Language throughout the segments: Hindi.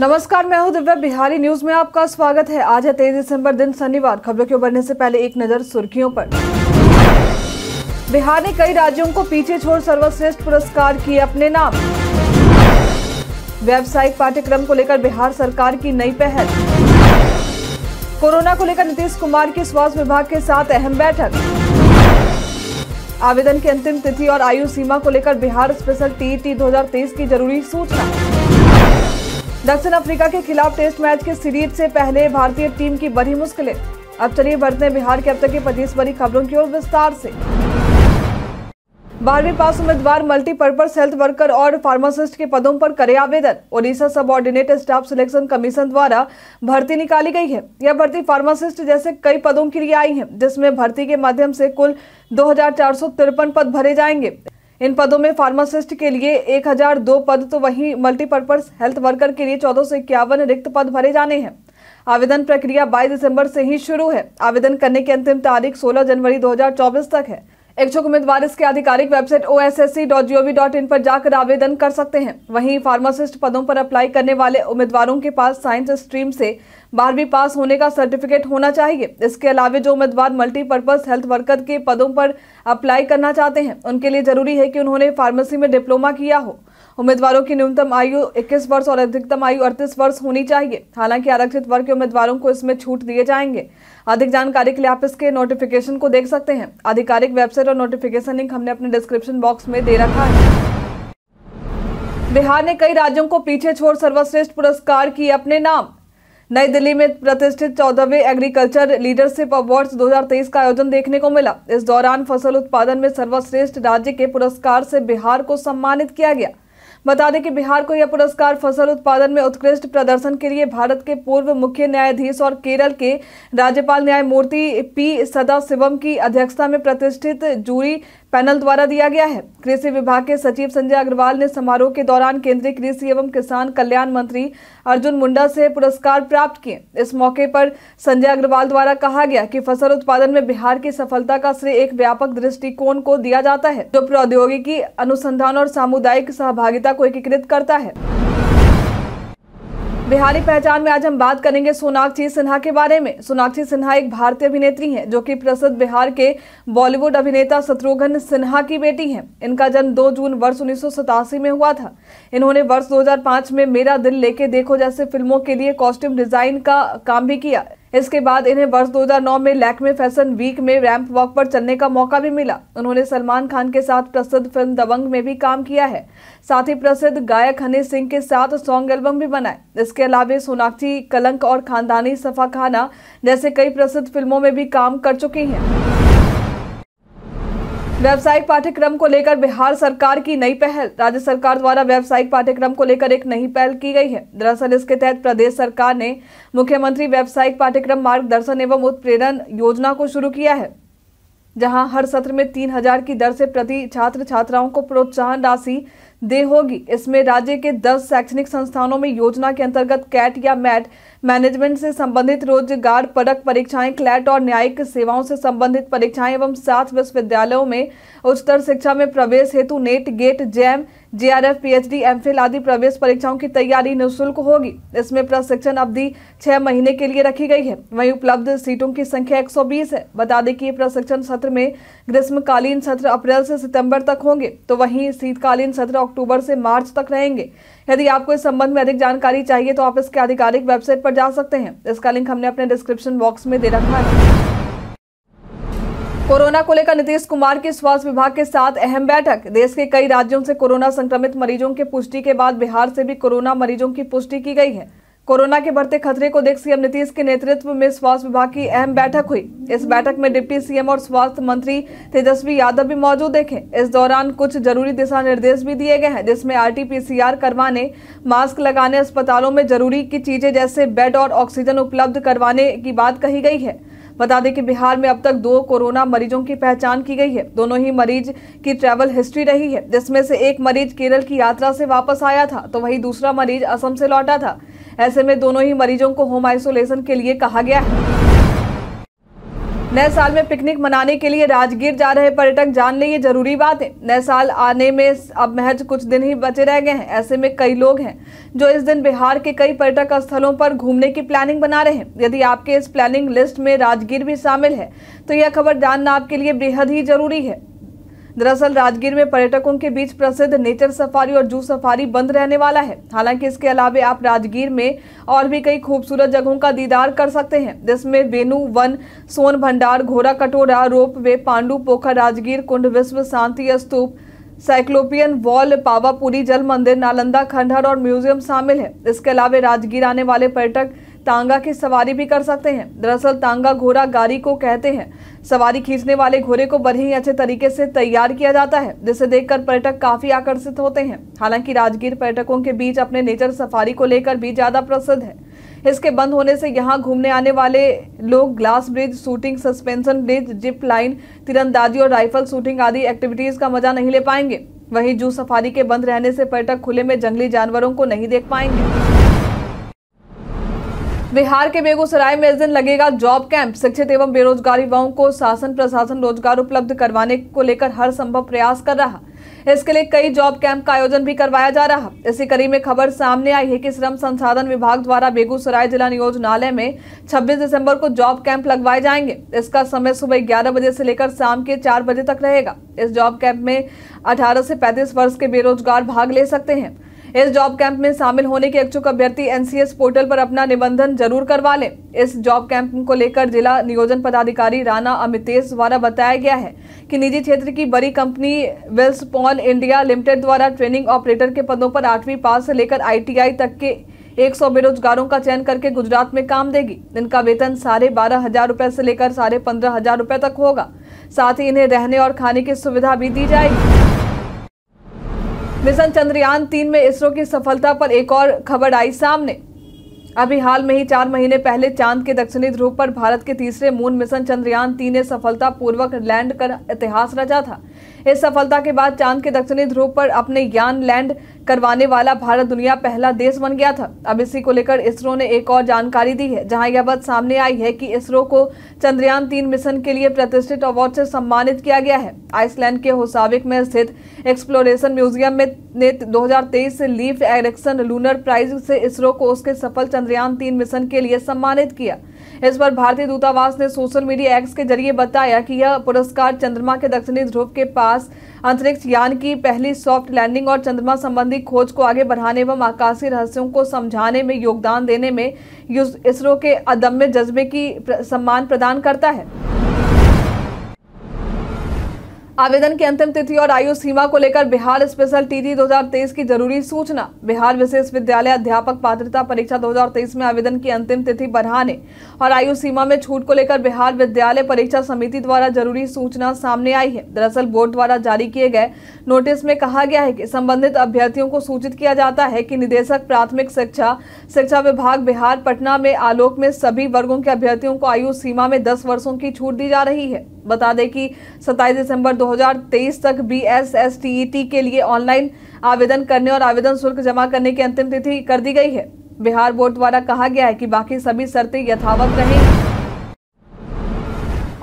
नमस्कार मैं हूं दिव्या बिहारी न्यूज में आपका स्वागत है आज है तेईस दिसंबर दिन शनिवार खबरों के बढ़ने से पहले एक नजर सुर्खियों पर बिहार ने कई राज्यों को पीछे छोड़ सर्वश्रेष्ठ पुरस्कार किए अपने नाम व्यावसायिक पाठ्यक्रम को लेकर बिहार सरकार की नई पहल कोरोना को लेकर नीतीश कुमार की स्वास्थ्य विभाग के साथ अहम बैठक आवेदन की अंतिम तिथि और आयु सीमा को लेकर बिहार स्पेशल टीईटी टी की जरूरी सूचना दक्षिण अफ्रीका के खिलाफ टेस्ट मैच के सीरीज से पहले भारतीय टीम की बड़ी मुश्किलें अब चलिए बढ़ते बिहार के अब तक की पच्चीस बड़ी खबरों की ओर विस्तार से बारहवीं पास उम्मीदवार मल्टीपर्पज हेल्थ वर्कर और फार्मासिस्ट के पदों पर करे आवेदन ओडिशा सब ऑर्डिनेट स्टाफ सिलेक्शन कमीशन द्वारा भर्ती निकाली गई है यह भर्ती फार्मासिस्ट जैसे कई पदों के लिए आई है जिसमें भर्ती के माध्यम से कुल दो पद भरे जाएंगे इन पदों में फार्मासिस्ट के लिए 1002 पद तो वहीं मल्टीपर्पज हेल्थ वर्कर के लिए चौदह रिक्त पद भरे जाने हैं आवेदन प्रक्रिया 22 दिसंबर से ही शुरू है आवेदन करने की अंतिम तारीख 16 जनवरी 2024 तक है इच्छुक उम्मीदवार इसके आधिकारिक वेबसाइट ओ पर जाकर आवेदन कर सकते हैं वहीं फार्मासिस्ट पदों पर अप्लाई करने वाले उम्मीदवारों के पास साइंस स्ट्रीम से बारहवीं पास होने का सर्टिफिकेट होना चाहिए इसके अलावा जो उम्मीदवार मल्टीपर्पज हेल्थ वर्कर के पदों पर अप्लाई करना चाहते हैं उनके लिए जरूरी है कि उन्होंने फार्मेसी में डिप्लोमा किया हो उम्मीदवारों की न्यूनतम आयु 21 वर्ष और अधिकतम आयु अड़तीस वर्ष होनी चाहिए हालांकि आरक्षित वर्ग के उम्मीदवारों को इसमें छूट दिए जाएंगे अधिक जानकारी के लिए आप इसके नोटिफिकेशन को देख सकते हैं आधिकारिक वेबसाइट और नोटिफिकेशन लिंक हमने अपने डिस्क्रिप्शन बॉक्स में दे रखा है बिहार ने कई राज्यों को पीछे छोड़ सर्वश्रेष्ठ पुरस्कार किए अपने नाम नई दिल्ली में प्रतिष्ठित चौदहवें एग्रीकल्चर लीडरशिप अवार्ड्स 2023 का आयोजन देखने को मिला इस दौरान फसल उत्पादन में सर्वश्रेष्ठ राज्य के पुरस्कार से बिहार को सम्मानित किया गया बता दें कि बिहार को यह पुरस्कार फसल उत्पादन में उत्कृष्ट प्रदर्शन के लिए भारत के पूर्व मुख्य न्यायाधीश और केरल के राज्यपाल न्यायमूर्ति पी सदाशिवम की अध्यक्षता में प्रतिष्ठित जूरी पैनल द्वारा दिया गया है कृषि विभाग के सचिव संजय अग्रवाल ने समारोह के दौरान केंद्रीय कृषि एवं किसान कल्याण मंत्री अर्जुन मुंडा से पुरस्कार प्राप्त किए इस मौके पर संजय अग्रवाल द्वारा कहा गया कि फसल उत्पादन में बिहार की सफलता का श्रेय एक व्यापक दृष्टिकोण को दिया जाता है जो प्रौद्योगिकी अनुसंधान और सामुदायिक सहभागिता को एकीकृत करता है बिहारी पहचान में आज हम बात करेंगे सोनाक्षी सिन्हा के बारे में सोनाक्षी सिन्हा एक भारतीय अभिनेत्री हैं जो कि प्रसिद्ध बिहार के बॉलीवुड अभिनेता शत्रुघ्न सिन्हा की बेटी हैं इनका जन्म 2 जून वर्ष उन्नीस में हुआ था इन्होंने वर्ष 2005 में मेरा दिल लेके देखो जैसे फिल्मों के लिए कॉस्ट्यूम डिजाइन का काम भी किया इसके बाद इन्हें वर्ष 2009 में लैकमे फैशन वीक में रैंप वॉक पर चलने का मौका भी मिला उन्होंने सलमान खान के साथ प्रसिद्ध फिल्म दबंग में भी काम किया है साथ ही प्रसिद्ध गायक हनी सिंह के साथ सॉन्ग एल्बम भी बनाए इसके अलावा सोनाक्षी कलंक और खानदानी सफा खाना जैसे कई प्रसिद्ध फिल्मों में भी काम कर चुकी हैं व्यावसायिक पाठ्यक्रम को लेकर बिहार सरकार की नई पहल राज्य सरकार द्वारा व्यावसायिक पाठ्यक्रम को लेकर एक नई पहल की गई है दरअसल इसके तहत प्रदेश सरकार ने मुख्यमंत्री व्यावसायिक पाठ्यक्रम मार्गदर्शन एवं उत्प्रेरण योजना को शुरू किया है जहां हर सत्र में तीन हजार की दर से प्रति छात्र छात्राओं को प्रोत्साहन राशि दे होगी इसमें राज्य के दस शैक्षणिक संस्थानों में योजना के अंतर्गत कैट या मैट मैनेजमेंट से संबंधित रोजगार परक परीक्षाएं क्लैट और न्यायिक सेवाओं से संबंधित परीक्षाएं एवं सात विश्वविद्यालयों में उच्चतर शिक्षा में प्रवेश हेतु NET GATE JAM JRF PhD MPhil आदि प्रवेश परीक्षाओं की तैयारी निःशुल्क होगी इसमें प्रशिक्षण अवधि छह महीने के लिए रखी गई है वहीं उपलब्ध सीटों की संख्या 120 है बता दें कि प्रशिक्षण सत्र में ग्रीष्मकालीन सत्र अप्रैल से सितंबर तक होंगे तो वहीं शीतकालीन सत्र अक्टूबर से मार्च तक रहेंगे यदि आपको इस संबंध में अधिक जानकारी चाहिए तो आप इसके आधिकारिक वेबसाइट पर जा सकते हैं इसका लिंक हमने अपने डिस्क्रिप्शन बॉक्स में दे रखा है कोरोना को लेकर नीतीश कुमार की स्वास्थ्य विभाग के साथ अहम बैठक देश के कई राज्यों से कोरोना संक्रमित मरीजों की पुष्टि के बाद बिहार से भी कोरोना मरीजों की पुष्टि की गई है कोरोना के बढ़ते खतरे को देख सीएम नीतीश के नेतृत्व में स्वास्थ्य विभाग की अहम बैठक हुई इस बैठक में डिप्टी सीएम और स्वास्थ्य मंत्री तेजस्वी यादव भी मौजूद देखे इस दौरान कुछ जरूरी दिशा निर्देश भी दिए गए हैं जिसमें आरटीपीसीआर करवाने मास्क लगाने अस्पतालों में जरूरी की चीजें जैसे बेड और ऑक्सीजन उपलब्ध करवाने की बात कही गई है बता दें कि बिहार में अब तक दो कोरोना मरीजों की पहचान की गई है दोनों ही मरीज की ट्रैवल हिस्ट्री रही है जिसमें से एक मरीज केरल की यात्रा से वापस आया था तो वही दूसरा मरीज असम से लौटा था ऐसे में दोनों ही मरीजों को होम आइसोलेशन के लिए कहा गया है नए साल में पिकनिक मनाने के लिए राजगीर जा रहे पर्यटक जान ले ये जरूरी बात है नए साल आने में अब महज कुछ दिन ही बचे रह गए हैं ऐसे में कई लोग हैं जो इस दिन बिहार के कई पर्यटक स्थलों पर घूमने की प्लानिंग बना रहे हैं यदि आपके इस प्लानिंग लिस्ट में राजगीर भी शामिल है तो यह खबर जानना आपके लिए बेहद ही जरूरी है दरअसल राजगीर में पर्यटकों के बीच प्रसिद्ध नेचर सफारी और जू सफारी बंद रहने वाला है हालांकि इसके अलावा आप राजगीर में और भी कई खूबसूरत जगहों का दीदार कर सकते हैं जिसमें वेणु वन सोन भंडार घोरा कटोरा रोप वे पांडु पोखर राजगीर कुंड विश्व शांति स्तूप साइक्लोपियन वॉल पावापुरी जल मंदिर नालंदा खंडहर और म्यूजियम शामिल है इसके अलावा राजगीर आने वाले पर्यटक तांगा की सवारी भी कर सकते हैं दरअसल तांगा घोड़ा गाड़ी को कहते हैं सवारी खींचने वाले घोड़े को बड़े ही अच्छे तरीके से तैयार किया जाता है जिसे देखकर पर्यटक काफी आकर्षित होते हैं हालांकि राजगीर पर्यटकों के बीच अपने नेचर सफारी को लेकर भी ज्यादा प्रसिद्ध है इसके बंद होने से यहाँ घूमने आने वाले लोग glass bridge shooting suspension bridge zip line तिरंदाजी और राइफल शूटिंग आदि एक्टिविटीज का मजा नहीं ले पाएंगे वहीं जू सफारी के बंद रहने से पर्यटक खुले में जंगली जानवरों को नहीं देख पाएंगे बिहार के बेगूसराय में इस दिन लगेगा जॉब कैंप शिक्षित एवं बेरोजगार युवाओं को शासन प्रशासन रोजगार उपलब्ध करवाने को लेकर हर संभव प्रयास कर रहा इसके लिए कई जॉब कैंप का आयोजन भी करवाया जा रहा इसी कड़ी में खबर सामने आई है कि श्रम संसाधन विभाग द्वारा बेगूसराय जिला नियोजनालय में 26 दिसंबर को जॉब कैंप लगवाए जाएंगे इसका समय सुबह 11 बजे से लेकर शाम के 4 बजे तक रहेगा इस जॉब कैंप में 18 से 35 वर्ष के बेरोजगार भाग ले सकते हैं इस जॉब कैंप में शामिल होने के इच्छुक अभ्यर्थी एनसीएस पोर्टल पर अपना निबंधन जरूर करवा लें इस जॉब कैंप को लेकर जिला नियोजन पदाधिकारी राणा अमितेश द्वारा बताया गया है कि निजी क्षेत्र की बड़ी company Welspun India limited द्वारा ट्रेनिंग ऑपरेटर के पदों पर आठवीं पास से लेकर आई तक के सौ बेरोजगारों का चयन करके गुजरात में काम देगी इनका वेतन साढ़े बारह हजार रुपये से लेकर साढ़े पंद्रह हजार रुपये तक होगा साथ ही इन्हें रहने और खाने की सुविधा भी दी जाएगी मिशन चंद्रयान तीन में इसरो की सफलता पर एक और खबर आई सामने अभी हाल में ही चार महीने पहले चांद के दक्षिणी ध्रुव पर भारत के तीसरे मून मिशन चंद्रयान तीन ने सफलता पूर्वक लैंड कर इतिहास रचा था इस सफलता के बाद चांद के दक्षिणी ध्रुव पर अपने यान लैंड करवाने वाला भारत दुनिया पहला देश बन गया था अब इसी को लेकर इसरो ने एक और जानकारी दी है जहां यह बात सामने आई है कि इसरो को चंद्रयान तीन मिशन के लिए प्रतिष्ठित अवार्ड से सम्मानित किया गया है आइसलैंड के होसाविक में स्थित एक्सप्लोरेशन म्यूजियम में ने 2023 से लीफ एरिक्सन लूनर प्राइज से इसरो को उसके सफल चंद्रयान तीन मिशन के लिए सम्मानित किया इस पर भारतीय दूतावास ने सोशल मीडिया एक्स के जरिए बताया कि यह पुरस्कार चंद्रमा के दक्षिणी ध्रुव के पास अंतरिक्ष यान की पहली सॉफ्ट लैंडिंग और चंद्रमा संबंधी खोज को आगे बढ़ाने एवं आकाशीय रहस्यों को समझाने में योगदान देने में इसरो के अदम्य जज्बे की सम्मान प्रदान करता है आवेदन की अंतिम तिथि और आयु सीमा को लेकर बिहार स्पेशल टीजी 2023 की जरूरी सूचना बिहार विशेष विद्यालय अध्यापक पात्रता परीक्षा 2023 में आवेदन की अंतिम तिथि बढ़ाने और आयु सीमा में छूट को लेकर बिहार विद्यालय परीक्षा समिति द्वारा जरूरी सूचना सामने आई है दरअसल बोर्ड द्वारा जारी किए गए नोटिस में कहा गया है कि संबंधित अभ्यर्थियों को सूचित किया जाता है कि निदेशक प्राथमिक शिक्षा शिक्षा विभाग बिहार पटना में आलोक में सभी वर्गों के अभ्यर्थियों को आयु सीमा में दस वर्षों की छूट दी जा रही है बता दें कि 27 दिसंबर 2023 तक B S S T E T के लिए ऑनलाइन आवेदन करने और आवेदन शुल्क जमा करने की अंतिम तिथि कर दी गई है बिहार बोर्ड द्वारा कहा गया है कि बाकी सभी शर्तें यथावत रहेंगी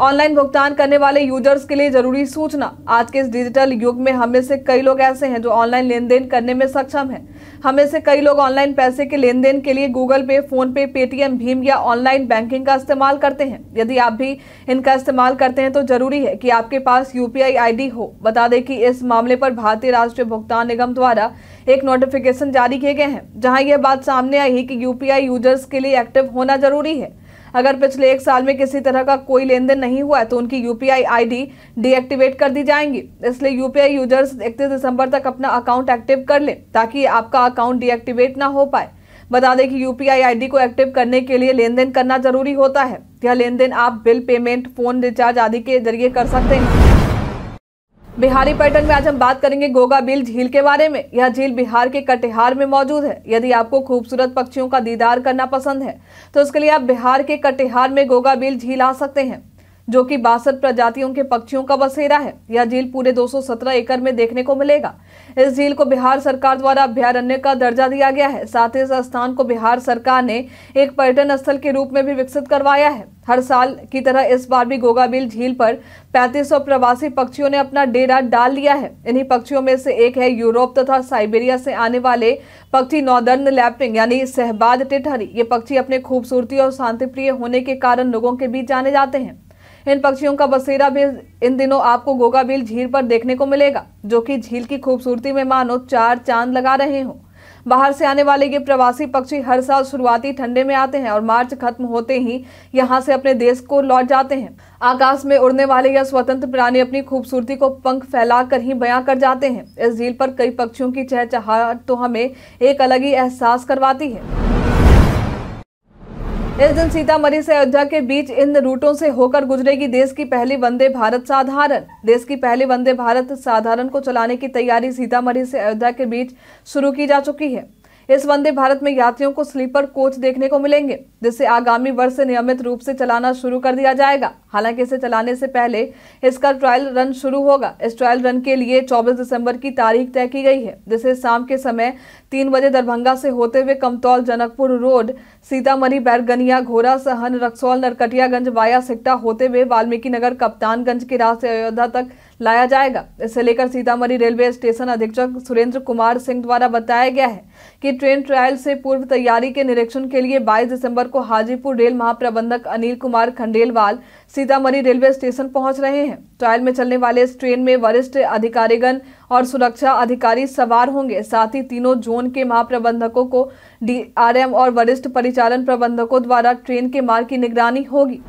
ऑनलाइन भुगतान करने वाले यूजर्स के लिए जरूरी सूचना आज के इस डिजिटल युग में हमें से कई लोग ऐसे हैं जो ऑनलाइन लेन देन करने में सक्षम हैं हमें से कई लोग ऑनलाइन पैसे के लेन देन के लिए गूगल पे फोन पे पेटीएम भीम या ऑनलाइन बैंकिंग का इस्तेमाल करते हैं यदि आप भी इनका इस्तेमाल करते हैं तो जरूरी है कि आपके पास यूपीआई आईडी हो बता दें कि इस मामले पर भारतीय राष्ट्रीय भुगतान निगम द्वारा एक नोटिफिकेशन जारी किए गए हैं जहाँ यह बात सामने आई है कि यूपीआई यूजर्स के लिए एक्टिव होना जरूरी है अगर पिछले एक साल में किसी तरह का कोई लेन देन नहीं हुआ है तो उनकी यूपीआई आईडी डीएक्टिवेट कर दी जाएंगी इसलिए यूपीआई यूजर्स इकतीस दिसंबर तक अपना अकाउंट एक्टिव कर लें ताकि आपका अकाउंट डीएक्टिवेट ना हो पाए बता दें कि यूपीआई आईडी को एक्टिव करने के लिए लेन देन करना जरूरी होता है यह लेन देन आप बिल पेमेंट फोन रिचार्ज आदि के जरिए कर सकते हैं बिहारी पर्यटन में आज हम बात करेंगे गोगा बिल झील के बारे में यह झील बिहार के कटिहार में मौजूद है यदि आपको खूबसूरत पक्षियों का दीदार करना पसंद है तो उसके लिए आप बिहार के कटिहार में गोगा बिल झील आ सकते हैं जो कि बासठ प्रजातियों के पक्षियों का बसेरा है यह झील पूरे 217 एकड़ में देखने को मिलेगा इस झील को बिहार सरकार द्वारा अभ्यारण्य का दर्जा दिया गया है साथ ही इस स्थान को बिहार सरकार ने एक पर्यटन स्थल के रूप में भी विकसित करवाया है हर साल की तरह इस बार भी गोगाबिल झील पर 3500 प्रवासी पक्षियों ने अपना डेरा डाल लिया है इन्हीं पक्षियों में से एक है यूरोप तथा साइबेरिया से आने वाले पक्षी नॉर्दर्न लैपिंग यानी सहबाद टिटहरी ये पक्षी अपने खूबसूरती और शांतिप्रिय होने के कारण लोगों के बीच जाने जाते हैं इन पक्षियों का बसेरा भी इन दिनों आपको गोगाबील झील पर देखने को मिलेगा जो कि झील की खूबसूरती में मानो चार चांद लगा रहे हों बाहर से आने वाले ये प्रवासी पक्षी हर साल शुरुआती ठंडे में आते हैं और मार्च खत्म होते ही यहाँ से अपने देश को लौट जाते हैं आकाश में उड़ने वाले यह स्वतंत्र प्राणी अपनी खूबसूरती को पंख फैलाकर ही बयां कर जाते हैं इस झील पर कई पक्षियों की चहचहाट तो हमें एक अलग ही एहसास करवाती है इस दिन सीतामढ़ी से अयोध्या के बीच इन रूटों से होकर गुजरेगी देश की पहली वंदे भारत साधारण देश की पहली वंदे भारत साधारण को चलाने की तैयारी सीतामढ़ी से अयोध्या के बीच शुरू की जा चुकी है इस वंदे भारत में यात्रियों को स्लीपर कोच देखने को मिलेंगे जिसे आगामी वर्ष से नियमित रूप से चलाना शुरू कर दिया जाएगा हालांकि इसे चलाने से पहले इसका ट्रायल रन शुरू होगा इस ट्रायल रन के लिए 24 दिसंबर की तारीख तय की गई है जिसे शाम के समय तीन बजे दरभंगा से होते हुए Kamtaul Janakpur road Sitamarhi Bairgania Ghorasahan Raxaul Narkatiaganj via Sikta होते हुए वाल्मीकि नगर कप्तानगंज के रास्ते अयोध्या तक लाया जाएगा इसे लेकर सीतामढ़ी रेलवे स्टेशन अधीक्षक सुरेंद्र कुमार सिंह द्वारा बताया गया है कि ट्रेन ट्रायल से पूर्व तैयारी के निरीक्षण के लिए 22 दिसंबर को हाजीपुर रेल महाप्रबंधक अनिल कुमार खंडेलवाल सीतामढ़ी रेलवे स्टेशन पहुंच रहे हैं ट्रायल में चलने वाले इस ट्रेन में वरिष्ठ अधिकारीगण और सुरक्षा अधिकारी सवार होंगे साथ ही तीनों जोन के महाप्रबंधकों को डी और वरिष्ठ परिचालन प्रबंधकों द्वारा ट्रेन के मार्ग की निगरानी होगी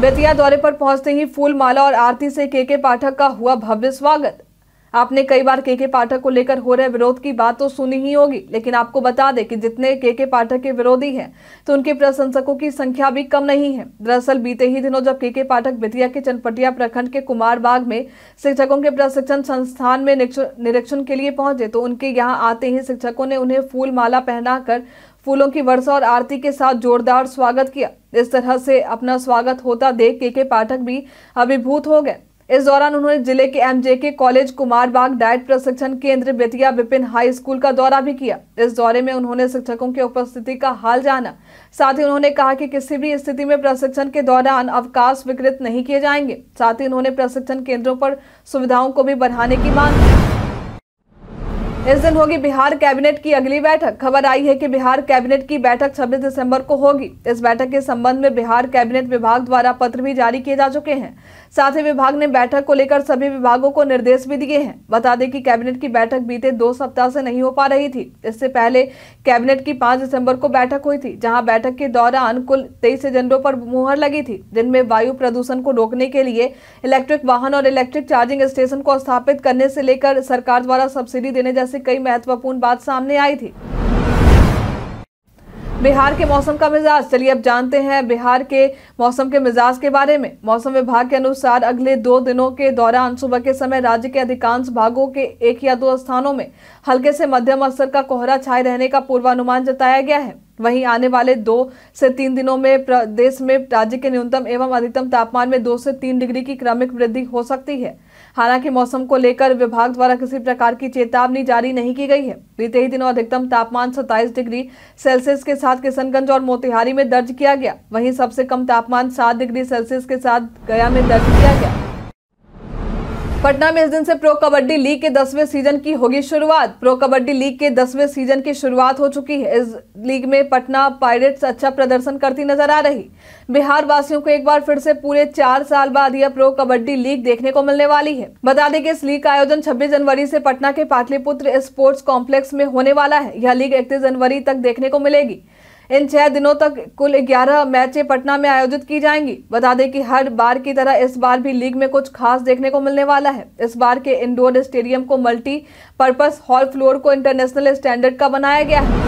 बेतिया दौरे पर पहुंचते ही फूल माला और आरती से केके पाठक का हुआ भव्य स्वागत आपने कई बार केके पाठक को लेकर हो रहे विरोध की बात तो सुनी ही होगी लेकिन आपको बता दें कि जितने केके पाठक के विरोधी हैं तो उनके प्रशंसकों की संख्या भी कम नहीं है दरअसल बीते ही दिनों जब के के पाठक बेतिया के चनपटिया प्रखंड के कुमार बाग में शिक्षकों के प्रशिक्षण संस्थान में निरीक्षण के लिए पहुंचे तो उनके यहाँ आते ही शिक्षकों ने उन्हें फूल माला पहना फूलों की वर्षा और आरती के साथ जोरदार स्वागत किया इस तरह से अपना स्वागत होता देख के के पाठक भी अभिभूत हो गए इस दौरान उन्होंने जिले के MJK college Kumar Bagh DIET प्रशिक्षण केंद्र बेतिया विपिन हाई स्कूल का दौरा भी किया इस दौरे में उन्होंने शिक्षकों की उपस्थिति का हाल जाना साथ ही उन्होंने कहा कि किसी भी स्थिति में प्रशिक्षण के दौरान अवकाश विकृत नहीं किए जाएंगे साथ ही उन्होंने प्रशिक्षण केंद्रों पर सुविधाओं को भी बढ़ाने की मांग की इस दिन होगी बिहार कैबिनेट की अगली बैठक खबर आई है कि बिहार कैबिनेट की बैठक 26 दिसंबर को होगी इस बैठक के संबंध में बिहार कैबिनेट विभाग द्वारा पत्र भी जारी किए जा चुके हैं साथ ही विभाग ने बैठक को लेकर सभी विभागों को निर्देश भी दिए हैं बता दें कि कैबिनेट की बैठक बीते दो सप्ताह से नहीं हो पा रही थी इससे पहले कैबिनेट की पांच दिसंबर को बैठक हुई थी जहाँ बैठक के दौरान कुल तेईस एजेंडों पर मुहर लगी थी जिनमें वायु प्रदूषण को रोकने के लिए इलेक्ट्रिक वाहन और इलेक्ट्रिक चार्जिंग स्टेशन को स्थापित करने से लेकर सरकार द्वारा सब्सिडी देने जैसे से कई महत्वपूर्ण बात सामने आई थी बिहार के मौसम का मिजाज चलिए अब जानते हैं बिहार के मौसम के मिजाज के बारे में मौसम विभाग के अनुसार अगले दो दिनों के दौरान सुबह के समय राज्य के अधिकांश भागों के एक या दो स्थानों में हल्के से मध्यम असर का कोहरा छाए रहने का पूर्वानुमान जताया गया है वहीं आने वाले दो से तीन दिनों में प्रदेश में राज्य के न्यूनतम एवं अधिकतम तापमान में दो से तीन डिग्री की क्रमिक वृद्धि हो सकती है हालांकि मौसम को लेकर विभाग द्वारा किसी प्रकार की चेतावनी जारी नहीं की गई है बीते ही दिनों अधिकतम तापमान सत्ताईस डिग्री सेल्सियस के साथ किशनगंज और मोतिहारी में दर्ज किया गया वहीं सबसे कम तापमान सात डिग्री सेल्सियस के साथ गया में दर्ज किया गया पटना में इस दिन से प्रो कबड्डी लीग के दसवें सीजन की होगी शुरुआत प्रो कबड्डी लीग के दसवें सीजन की शुरुआत हो चुकी है इस लीग में पटना पायरेट्स अच्छा प्रदर्शन करती नजर आ रही बिहार वासियों को एक बार फिर से पूरे चार साल बाद यह प्रो कबड्डी लीग देखने को मिलने वाली है बता दें कि इस लीग का आयोजन छब्बीस जनवरी से पटना के पाटलिपुत्र स्पोर्ट्स कॉम्प्लेक्स में होने वाला है यह लीग इकतीस जनवरी तक देखने को मिलेगी इन छह दिनों तक कुल ग्यारह मैचें पटना में आयोजित की जाएंगी बता दें कि हर बार की तरह इस बार भी लीग में कुछ खास देखने को मिलने वाला है इस बार के इंडोर स्टेडियम को मल्टी पर्पज हॉल फ्लोर को इंटरनेशनल स्टैंडर्ड का बनाया गया है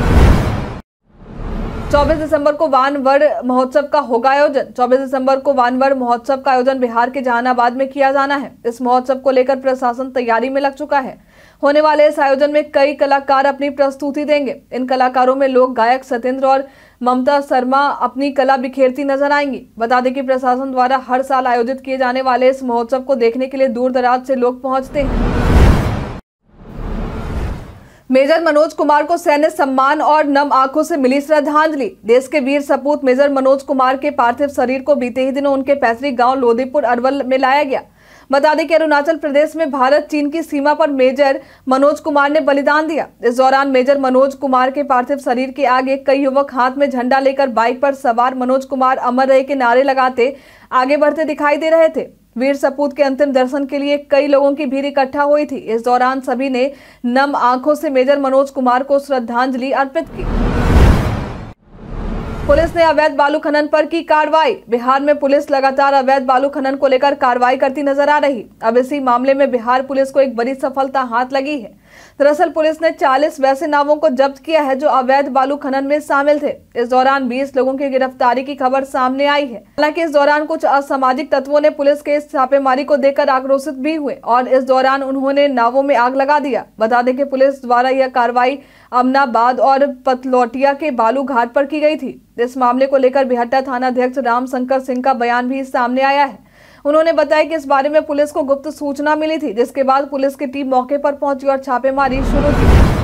24 दिसंबर को वानवर महोत्सव का होगा आयोजन 24 दिसंबर को वानवर महोत्सव का आयोजन बिहार के जहानाबाद में किया जाना है इस महोत्सव को लेकर प्रशासन तैयारी में लग चुका है होने वाले इस आयोजन में कई कलाकार अपनी प्रस्तुति देंगे इन कलाकारों में लोक गायक सत्येंद्र और ममता शर्मा अपनी कला बिखेरती नजर आएंगी बता दें कि प्रशासन द्वारा हर साल आयोजित किए जाने वाले इस महोत्सव को देखने के लिए दूर दराज से लोग पहुंचते हैं मेजर मनोज कुमार को सैन्य सम्मान और नम आंखों से मिली श्रद्धांजलि देश के वीर सपूत मेजर मनोज कुमार के पार्थिव शरीर को बीते ही दिनों उनके पैतृक गांव लोधीपुर अरवल में लाया गया बता दें कि अरुणाचल प्रदेश में भारत चीन की सीमा पर मेजर मनोज कुमार ने बलिदान दिया इस दौरान मेजर मनोज कुमार के पार्थिव शरीर के आगे कई युवक हाथ में झंडा लेकर बाइक पर सवार मनोज कुमार अमर रहे के नारे लगाते आगे बढ़ते दिखाई दे रहे थे वीर सपूत के अंतिम दर्शन के लिए कई लोगों की भीड़ इकट्ठा हुई थी इस दौरान सभी ने नम आंखों से मेजर मनोज कुमार को श्रद्धांजलि अर्पित की पुलिस ने अवैध बालू खनन पर की कार्रवाई बिहार में पुलिस लगातार अवैध बालू खनन को लेकर कार्रवाई करती नजर आ रही अब इसी मामले में बिहार पुलिस को एक बड़ी सफलता हाथ लगी है दरअसल पुलिस ने 40 वैसे नावों को जब्त किया है जो अवैध बालू खनन में शामिल थे इस दौरान 20 लोगों की गिरफ्तारी की खबर सामने आई है हालांकि इस दौरान कुछ असामाजिक तत्वों ने पुलिस के इस छापेमारी को देखकर आक्रोशित भी हुए और इस दौरान उन्होंने नावों में आग लगा दिया बता दें कि पुलिस द्वारा यह कार्रवाई अमनाबाद और पतलौटिया के बालू घाट पर की गई थी इस मामले को लेकर बिहट्टा थाना अध्यक्ष रामशंकर सिंह का बयान भी सामने आया है उन्होंने बताया कि इस बारे में पुलिस को गुप्त सूचना मिली थी जिसके बाद पुलिस की टीम मौके पर पहुंची और छापेमारी शुरू की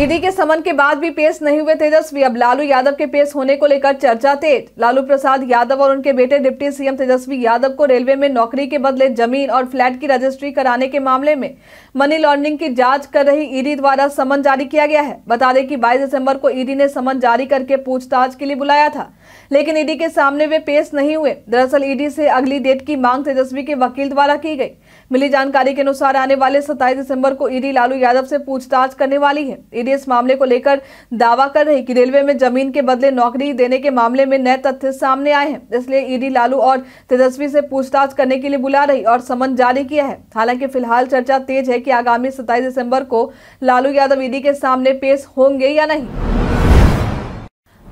ईडी के समन के बाद भी पेश नहीं हुए तेजस्वी अब लालू यादव के पेश होने को लेकर चर्चा तेज लालू प्रसाद यादव और उनके बेटे डिप्टी सीएम तेजस्वी यादव को रेलवे में नौकरी के बदले जमीन और फ्लैट की रजिस्ट्री कराने के मामले में मनी लॉन्ड्रिंग की जांच कर रही ईडी द्वारा समन जारी किया गया है बता दें कि बाईस दिसंबर को ईडी ने समन जारी करके पूछताछ के लिए बुलाया था लेकिन ईडी के सामने वे पेश नहीं हुए दरअसल ईडी से अगली डेट की मांग तेजस्वी के वकील द्वारा की गई मिली जानकारी के अनुसार आने वाले सत्ताईस दिसंबर को ईडी लालू यादव से पूछताछ करने वाली है ईडी इस मामले को लेकर दावा कर रही कि रेलवे में जमीन के बदले नौकरी देने के मामले में नए तथ्य सामने आए हैं इसलिए ईडी लालू और तेजस्वी से पूछताछ करने के लिए बुला रही और समन जारी किया है हालांकि फिलहाल चर्चा तेज है की आगामी सत्ताईस दिसंबर को लालू यादव ईडी के सामने पेश होंगे या नहीं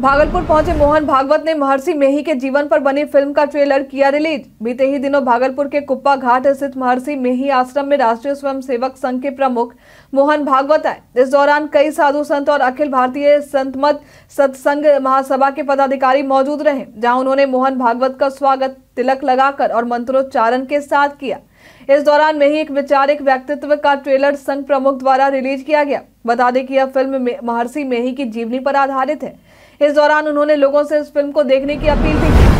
भागलपुर पहुंचे मोहन भागवत ने महर्षि मेही के जीवन पर बनी फिल्म का ट्रेलर किया रिलीज बीते ही दिनों भागलपुर के कुप्पा घाट स्थित महर्षि मेही आश्रम में राष्ट्रीय स्वयंसेवक संघ के प्रमुख मोहन भागवत आए इस दौरान कई साधु संत और अखिल भारतीय संत मत सत्संग महासभा के पदाधिकारी मौजूद रहे जहाँ उन्होंने मोहन भागवत का स्वागत तिलक लगाकर और मंत्रोच्चारण के साथ किया इस दौरान में ही एक विचारिक व्यक्तित्व का ट्रेलर संघ प्रमुख द्वारा रिलीज किया गया बता दें कि यह फिल्म महर्षि मेही की जीवनी पर आधारित है इस दौरान उन्होंने लोगों से इस फिल्म को देखने की अपील भी की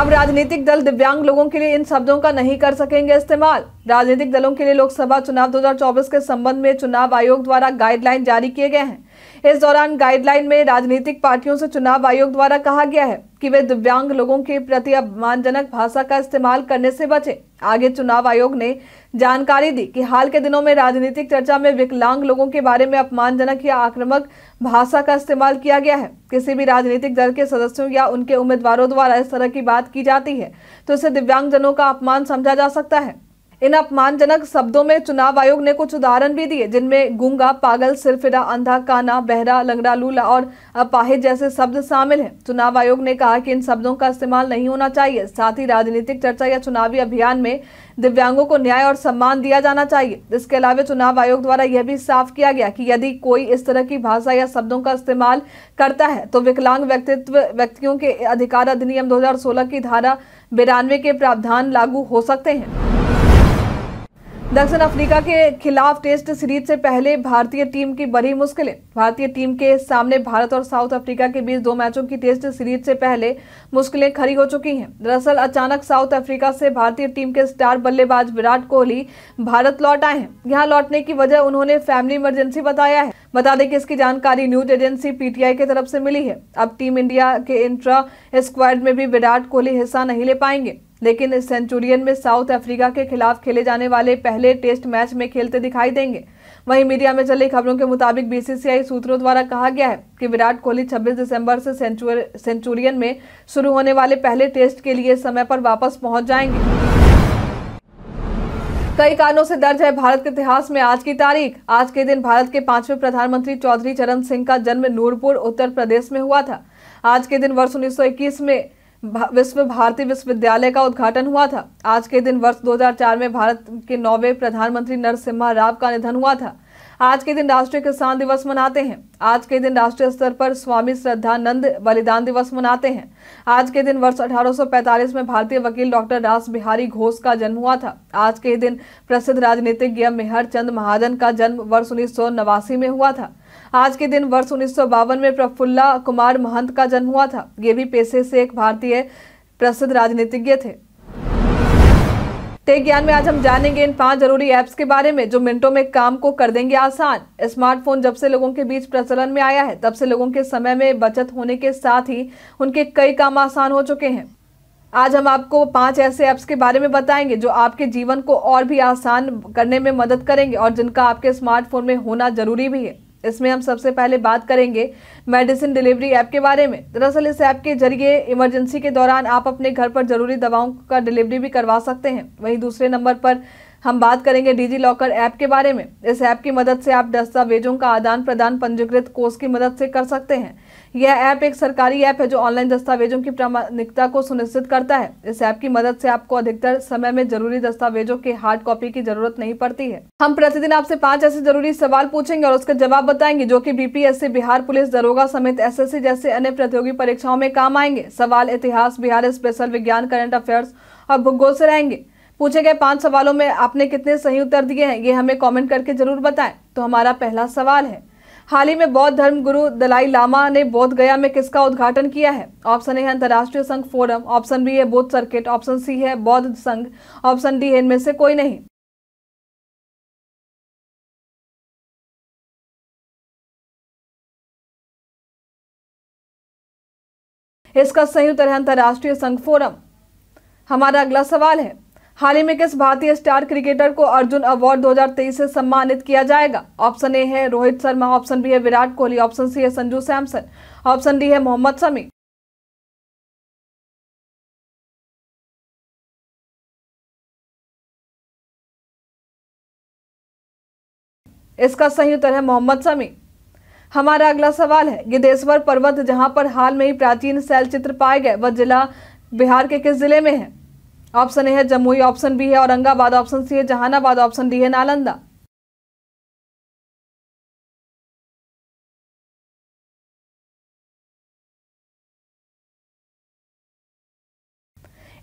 अब राजनीतिक दल दिव्यांग लोगों के लिए इन शब्दों का नहीं कर सकेंगे इस्तेमाल राजनीतिक दलों के लिए लोकसभा चुनाव 2024 के संबंध में चुनाव आयोग द्वारा गाइडलाइन जारी किए गए हैं इस दौरान गाइडलाइन में राजनीतिक पार्टियों से चुनाव आयोग द्वारा कहा गया है कि वे दिव्यांग लोगों के प्रति अपमानजनक भाषा का इस्तेमाल करने से बचें आगे चुनाव आयोग ने जानकारी दी कि हाल के दिनों में राजनीतिक चर्चा में विकलांग लोगों के बारे में अपमानजनक या आक्रामक भाषा का इस्तेमाल किया गया है किसी भी राजनीतिक दल के सदस्यों या उनके उम्मीदवारों द्वारा इस तरह की बात की जाती है तो इसे दिव्यांगजनों का अपमान समझा जा सकता है इन अपमानजनक शब्दों में चुनाव आयोग ने कुछ उदाहरण भी दिए जिनमें गुंगा पागल सिरफिरा अंधा काना बहरा लंगड़ा लूला और अपाहिज जैसे शब्द शामिल हैं चुनाव आयोग ने कहा कि इन शब्दों का इस्तेमाल नहीं होना चाहिए साथ ही राजनीतिक चर्चा या चुनावी अभियान में दिव्यांगों को न्याय और सम्मान दिया जाना चाहिए इसके अलावा चुनाव आयोग द्वारा यह भी साफ किया गया कि यदि कोई इस तरह की भाषा या शब्दों का इस्तेमाल करता है तो विकलांग व्यक्तित्व व्यक्तियों के अधिकार अधिनियम 2016 की धारा बिरानवे के प्रावधान लागू हो सकते हैं दक्षिण अफ्रीका के खिलाफ टेस्ट सीरीज से पहले भारतीय टीम की बड़ी मुश्किलें भारतीय टीम के सामने भारत और साउथ अफ्रीका के बीच दो मैचों की टेस्ट सीरीज से पहले मुश्किलें खड़ी हो चुकी हैं दरअसल अचानक साउथ अफ्रीका से भारतीय टीम के स्टार बल्लेबाज विराट कोहली भारत लौट आए हैं यहाँ लौटने की वजह उन्होंने फैमिली इमरजेंसी बताया है बता दें कि इसकी जानकारी न्यूज एजेंसी पीटीआई की तरफ से मिली है अब टीम इंडिया के इंट्रा स्क्वाड में भी विराट कोहली हिस्सा नहीं ले पाएंगे लेकिन सेंचुरियन में साउथ अफ्रीका के खिलाफ खेले जाने वाले पहले टेस्ट मैच में खेलते दिखाई देंगे वहीं मीडिया में चली खबरों के मुताबिक बीसीसीआई सूत्रों द्वारा कहा गया है कि विराट कोहली 26 दिसंबर से सेंचुरियन में शुरू होने वाले पहले टेस्ट के लिए समय पर वापस पहुंच जाएंगे कई कारणों से दर्ज है भारत के इतिहास में आज की तारीख आज के दिन भारत के पांचवें प्रधानमंत्री चौधरी चरण सिंह का जन्म नूरपुर उत्तर प्रदेश में हुआ था आज के दिन वर्ष 1921 में विश्व भारती विश्वविद्यालय का उद्घाटन हुआ था आज के दिन वर्ष 2004 में भारत के नौवे प्रधानमंत्री नरसिम्हा राव का निधन हुआ था आज के दिन राष्ट्रीय किसान दिवस मनाते हैं आज के दिन राष्ट्रीय स्तर पर स्वामी श्रद्धानंद बलिदान दिवस मनाते हैं आज के दिन वर्ष 1845 में भारतीय वकील डॉक्टर रास बिहारी घोष का जन्म हुआ था आज के दिन प्रसिद्ध राजनीतिज्ञ मेहर चंद महाजन का जन्म वर्ष उन्नीस में हुआ था आज के दिन वर्ष उन्नीस में प्रफुल्ला कुमार महंत का जन्म हुआ था ये भी पेशे से एक भारतीय प्रसिद्ध राजनीतिज्ञ थे टेक ज्ञान में आज हम जानेंगे इन पांच जरूरी ऐप्स के बारे में जो मिनटों में काम को कर देंगे आसान स्मार्टफोन जब से लोगों के बीच प्रचलन में आया है तब से लोगों के समय में बचत होने के साथ ही उनके कई काम आसान हो चुके हैं आज हम आपको पांच ऐसे ऐप्स के बारे में बताएंगे जो आपके जीवन को और भी आसान करने में मदद करेंगे और जिनका आपके स्मार्टफोन में होना जरूरी भी है इसमें हम सबसे पहले बात करेंगे मेडिसिन डिलीवरी ऐप के बारे में दरअसल इस ऐप के जरिए इमरजेंसी के दौरान आप अपने घर पर जरूरी दवाओं का डिलीवरी भी करवा सकते हैं वहीं दूसरे नंबर पर हम बात करेंगे डिजी लॉकर ऐप के बारे में इस ऐप की मदद से आप दस्तावेजों का आदान प्रदान पंजीकृत कोष की मदद से कर सकते हैं यह ऐप एक सरकारी ऐप है जो ऑनलाइन दस्तावेजों की प्रामाणिकता को सुनिश्चित करता है इस ऐप की मदद से आपको अधिकतर समय में जरूरी दस्तावेजों के हार्ड कॉपी की जरूरत नहीं पड़ती है हम प्रतिदिन आपसे पांच ऐसे जरूरी सवाल पूछेंगे और उसके जवाब बताएंगे जो की बीपीएससी बिहार पुलिस दरोगा समेत एस जैसे अन्य प्रतियोगी परीक्षाओं में काम आएंगे सवाल इतिहास बिहार स्पेशल विज्ञान करंट अफेयर्स और भूगोल से रहेंगे पूछे गए पांच सवालों में आपने कितने सही उत्तर दिए हैं ये हमें कमेंट करके जरूर बताएं तो हमारा पहला सवाल है हाल ही में बौद्ध धर्म गुरु दलाई लामा ने बोध गया में किसका उद्घाटन किया है ऑप्शन ए है अंतर्राष्ट्रीय संघ फोरम ऑप्शन बी है बोध सर्किट ऑप्शन सी है बौद्ध संघ ऑप्शन डी है इनमें से कोई नहीं इसका सही उत्तर है अंतर्राष्ट्रीय संघ फोरम हमारा अगला सवाल है हाल ही में किस भारतीय स्टार क्रिकेटर को अर्जुन अवार्ड 2023 से सम्मानित किया जाएगा ऑप्शन ए है रोहित शर्मा ऑप्शन बी है विराट कोहली ऑप्शन सी है संजू सैमसन ऑप्शन डी है मोहम्मद समी इसका सही उत्तर है मोहम्मद समी हमारा अगला सवाल है गिदेश्वर पर्वत जहां पर हाल में ही प्राचीन शैल चित्र पाए गए वह जिला बिहार के किस जिले में है ऑप्शन ए है जमुई ऑप्शन बी है औरंगाबाद ऑप्शन सी है जहानाबाद ऑप्शन डी है नालंदा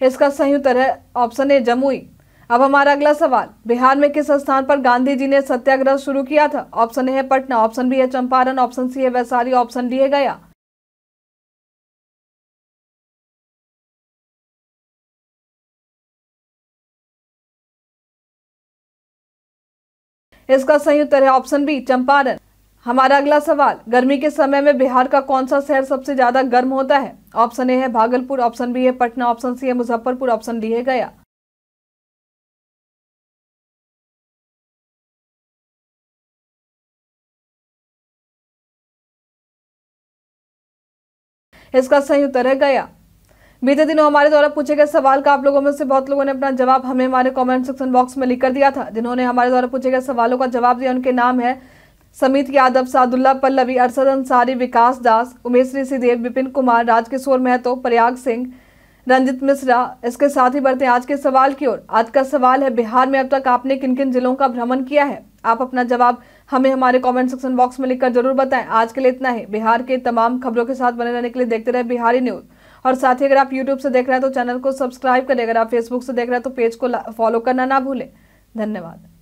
इसका सही उत्तर है ऑप्शन ए जमुई अब हमारा अगला सवाल बिहार में किस स्थान पर गांधी जी ने सत्याग्रह शुरू किया था ऑप्शन ए है पटना ऑप्शन बी है चंपारण ऑप्शन सी है वैशाली ऑप्शन डी है गया इसका सही उत्तर है ऑप्शन बी चंपारण हमारा अगला सवाल गर्मी के समय में बिहार का कौन सा शहर सबसे ज्यादा गर्म होता है ऑप्शन ए है भागलपुर ऑप्शन बी है पटना ऑप्शन सी है मुजफ्फरपुर ऑप्शन डी है गया इसका सही उत्तर है गया बीते दिनों हमारे द्वारा पूछे गए सवाल का आप लोगों में से बहुत लोगों ने अपना जवाब हमें हमारे कमेंट सेक्शन बॉक्स में लिख कर दिया था जिन्होंने हमारे द्वारा पूछे गए सवालों का जवाब दिया उनके नाम है समित यादव सादुल्ला पल्लवी अरसद अंसारी विकास दास उमेश ऋषिदेव विपिन कुमार राजकिशोर महतो प्रयाग सिंह रंजित मिश्रा इसके साथ ही बढ़ते हैं आज के सवाल की ओर आज का सवाल है बिहार में अब तक आपने किन किन जिलों का भ्रमण किया है आप अपना जवाब हमें हमारे कमेंट सेक्शन बॉक्स में लिखकर जरूर बताएं आज के लिए इतना ही बिहार के तमाम खबरों के साथ बने रहने के लिए देखते रहे बिहारी न्यूज और साथ ही अगर आप यूट्यूब से देख रहे हैं तो चैनल को सब्सक्राइब करें अगर आप फेसबुक से देख रहे हैं तो पेज को फॉलो करना ना भूलें धन्यवाद